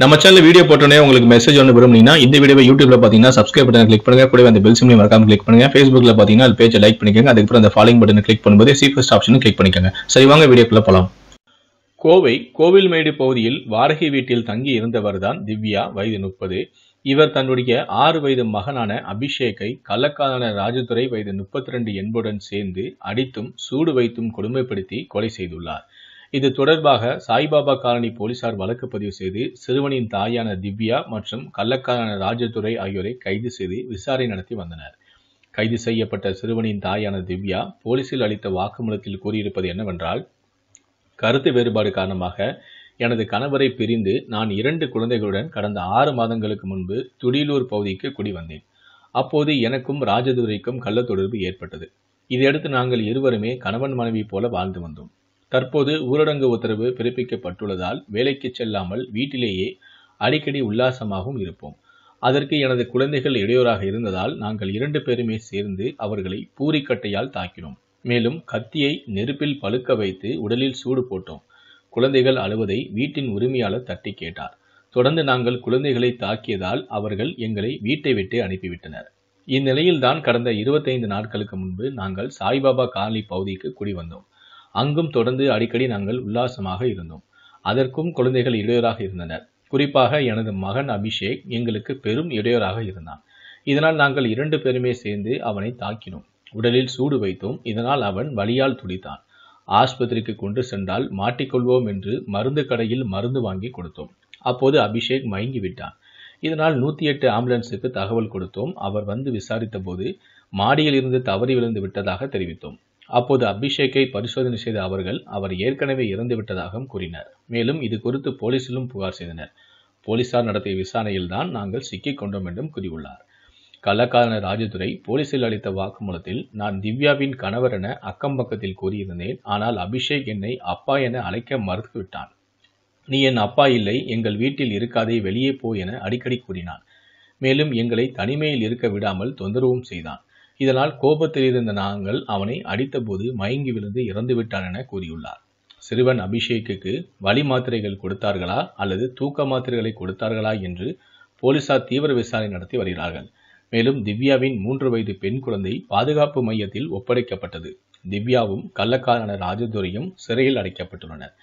நம்ம channel video போட்டோன்னே உங்களுக்கு மெசேஜ் ஒன்று விரும்புனீங்கன்னா இந்த வீடியோ யூடியூப்ல பார்த்தீங்கன்னா சப்ஸ்கிரைப் பட்டன் கிளிக் பண்ணுங்க கூட அந்த பெல் சிம்லையும் மறக்காம கிளிக் பண்ணுங்க ஃபேஸ்புக்ல பார்த்தீங்கன்னா அது பேஜை லைக் பண்ணிக்கோங்க அதுக்கப்புறம் அந்த ஃபாலோயிங் பட்டன் கிளிக் பண்ணும்போது சீஃபஸ்ட் ஆப்ஷனும் கிளிக் பண்ணிக்கோங்க சரி வாங்க வீடியோக்குள்ள போகலாம் கோவை கோவில் மேடு பகுதியில் வாரகி வீட்டில் தங்கி இருந்தவர்தான் திவ்யா வயது முப்பது இவர் தன்னுடைய ஆறு வயது மகனான அபிஷேக்கை கள்ளக்காதன ராஜதுரை வயது முப்பத்தி ரெண்டு என்புடன் சேர்ந்து அடித்தும் சூடு வைத்தும் கொடுமைப்படுத்தி கொலை செய்துள்ளார் இது தொடர்பாக சாய்பாபா காலனி போலீசார் வழக்கு பதிவு செய்து சிறுவனின் தாயான திவ்யா மற்றும் கள்ளக்காரன ராஜதுரை ஆகியோரை கைது செய்து விசாரணை நடத்தி வந்தனர் கைது செய்யப்பட்ட சிறுவனின் தாயான திவ்யா போலீசில் அளித்த வாக்குமூலத்தில் கூறியிருப்பது என்னவென்றால் கருத்து வேறுபாடு காரணமாக எனது கணவரை பிரிந்து நான் இரண்டு குழந்தைகளுடன் கடந்த ஆறு மாதங்களுக்கு முன்பு துடிலூர் பகுதிக்கு குடி வந்தேன் அப்போது எனக்கும் ராஜதுரைக்கும் கள்ள தொடர்பு ஏற்பட்டது இதையடுத்து நாங்கள் இருவருமே கணவன் மனைவி போல வாழ்ந்து வந்தோம் தற்போது ஊரடங்கு உத்தரவு பிறப்பிக்கப்பட்டுள்ளதால் வேலைக்கு செல்லாமல் வீட்டிலேயே அடிக்கடி உல்லாசமாகவும் இருப்போம் அதற்கு எனது குழந்தைகள் இடையூறாக இருந்ததால் நாங்கள் இரண்டு பேருமே சேர்ந்து அவர்களை பூரிக்கட்டையால் தாக்கினோம் மேலும் கத்தியை நெருப்பில் பழுக்க வைத்து உடலில் சூடு போட்டோம் குழந்தைகள் அழுவதை வீட்டின் உரிமையாளர் தட்டி கேட்டார் தொடர்ந்து நாங்கள் குழந்தைகளை தாக்கியதால் அவர்கள் எங்களை வீட்டை விட்டு அனுப்பிவிட்டனர் இந்நிலையில்தான் கடந்த இருபத்தைந்து நாட்களுக்கு முன்பு நாங்கள் சாய்பாபா காலனி பகுதிக்கு குடிவந்தோம் வந்தோம் அங்கும் தொடர்ந்து அடிக்கடி நாங்கள் உல்லாசமாக இருந்தோம் அதற்கும் குழந்தைகள் இடையூறாக இருந்தனர் குறிப்பாக எனது மகன் அபிஷேக் எங்களுக்கு பெரும் இடையூறாக இருந்தான் இதனால் நாங்கள் இரண்டு பேருமே சேர்ந்து அவனை தாக்கினோம் உடலில் சூடு வைத்தோம் இதனால் அவன் வலியால் துடித்தான் ஆஸ்பத்திரிக்கு கொண்டு சென்றால் மாட்டிக்கொள்வோம் என்று மருந்து கடையில் மருந்து வாங்கி கொடுத்தோம் அப்போது அபிஷேக் மயங்கி விட்டான் இதனால் நூற்றி எட்டு ஆம்புலன்ஸுக்கு தகவல் கொடுத்தோம் அவர் வந்து விசாரித்த போது மாடியில் இருந்து தவறி விழுந்து விட்டதாக தெரிவித்தோம் அப்போது அபிஷேக்கை பரிசோதனை செய்த அவர்கள் அவர் ஏற்கனவே இறந்துவிட்டதாகவும் கூறினர் மேலும் இது குறித்து போலீசிலும் புகார் செய்தனர் போலீசார் நடத்திய விசாரணையில்தான் நாங்கள் சிக்கிக் கொண்டோம் என்றும் கூறியுள்ளார் கள்ளக்காரன ராஜதுரை போலீசில் அளித்த வாக்குமூலத்தில் நான் திவ்யாவின் கணவர் என அக்கம் பக்கத்தில் கூறியிருந்தேன் ஆனால் அபிஷேக் என்னை அப்பா என அழைக்க மறுத்துவிட்டான் நீ என் அப்பா இல்லை எங்கள் வீட்டில் இருக்காதே வெளியே போ என அடிக்கடி கூறினான் மேலும் எங்களை தனிமையில் இருக்க விடாமல் தொந்தரவும் செய்தான் இதனால் கோபத்தில் இருந்த நாங்கள் அவனை அடித்தபோது மயங்கி விழுந்து இறந்து விட்டான் என கூறியுள்ளார் சிறுவன் அபிஷேக்குக்கு வழி மாத்திரைகள் கொடுத்தார்களா அல்லது தூக்க மாத்திரைகளை கொடுத்தார்களா என்று போலீசார் தீவிர விசாரணை நடத்தி வருகிறார்கள் மேலும் திவ்யாவின் மூன்று வயது பெண் குழந்தை பாதுகாப்பு மையத்தில் ஒப்படைக்கப்பட்டது திவ்யாவும் கள்ளக்காரன ராஜதுரையும் சிறையில் அடைக்கப்பட்டுள்ளனர்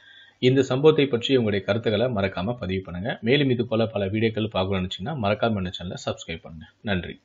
இந்த சம்பவத்தை பற்றி உங்களுடைய கருத்துக்களை மறக்காம பதிவு பண்ணுங்க மேலும் இது போல பல வீடியோக்கள் பார்க்கணும்னு நினைச்சீங்கன்னா மறக்காம சேனலை சப்ஸ்கிரைப் பண்ணுங்க நன்றி